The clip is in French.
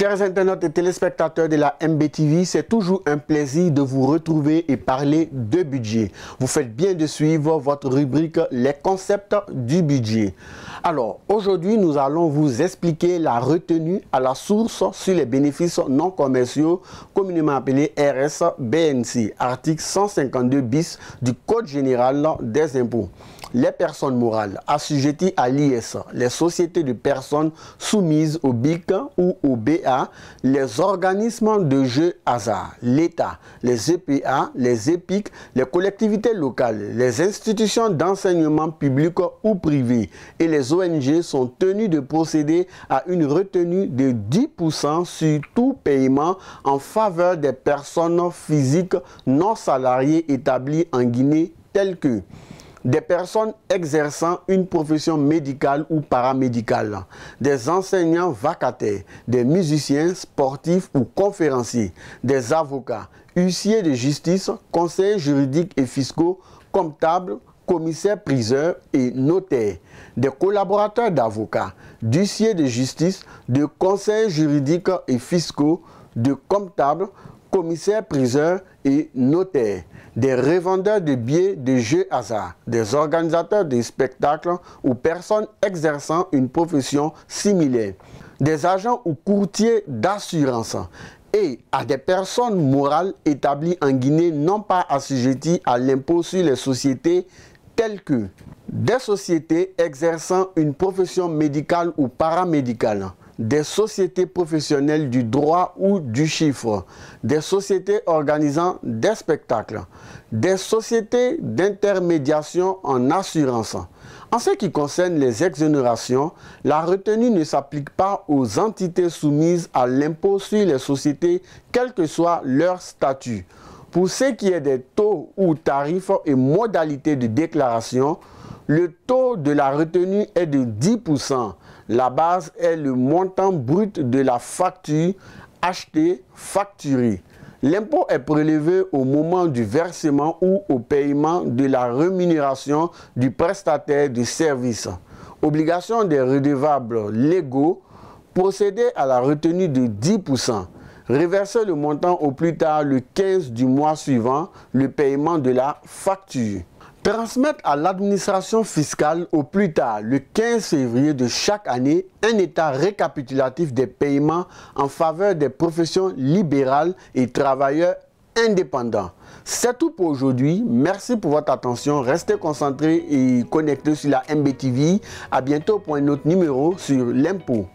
Chers internautes et téléspectateurs de la MBTV, c'est toujours un plaisir de vous retrouver et parler de budget. Vous faites bien de suivre votre rubrique Les concepts du budget. Alors, aujourd'hui, nous allons vous expliquer la retenue à la source sur les bénéfices non commerciaux, communément appelés RSBNC, article 152 bis du Code général des impôts les personnes morales assujetties à l'IS, les sociétés de personnes soumises au BIC ou au BA les organismes de jeux hasard, l'État, les EPA, les EPIC, les collectivités locales, les institutions d'enseignement public ou privé et les ONG sont tenus de procéder à une retenue de 10% sur tout paiement en faveur des personnes physiques non salariées établies en Guinée telles que des personnes exerçant une profession médicale ou paramédicale, des enseignants vacataires, des musiciens, sportifs ou conférenciers, des avocats, huissiers de justice, conseillers juridiques et fiscaux, comptables, commissaires priseurs et notaires, des collaborateurs d'avocats, d'huissiers de justice, de conseillers juridiques et fiscaux, de comptables, commissaires-priseurs et notaires, des revendeurs de billets de jeux hasard, des organisateurs de spectacles ou personnes exerçant une profession similaire, des agents ou courtiers d'assurance et à des personnes morales établies en Guinée non pas assujetties à l'impôt sur les sociétés telles que des sociétés exerçant une profession médicale ou paramédicale, des sociétés professionnelles du droit ou du chiffre, des sociétés organisant des spectacles, des sociétés d'intermédiation en assurance. En ce qui concerne les exonérations, la retenue ne s'applique pas aux entités soumises à l'impôt sur les sociétés, quel que soit leur statut. Pour ce qui est des taux ou tarifs et modalités de déclaration, le taux de la retenue est de 10%. La base est le montant brut de la facture achetée, facturée. L'impôt est prélevé au moment du versement ou au paiement de la rémunération du prestataire de service. Obligation des redevables légaux, procéder à la retenue de 10%. Reverser le montant au plus tard le 15 du mois suivant le paiement de la facture. Transmettre à l'administration fiscale au plus tard le 15 février de chaque année un état récapitulatif des paiements en faveur des professions libérales et travailleurs indépendants. C'est tout pour aujourd'hui. Merci pour votre attention. Restez concentrés et connectés sur la MBTV. À bientôt pour un autre numéro sur l'impôt.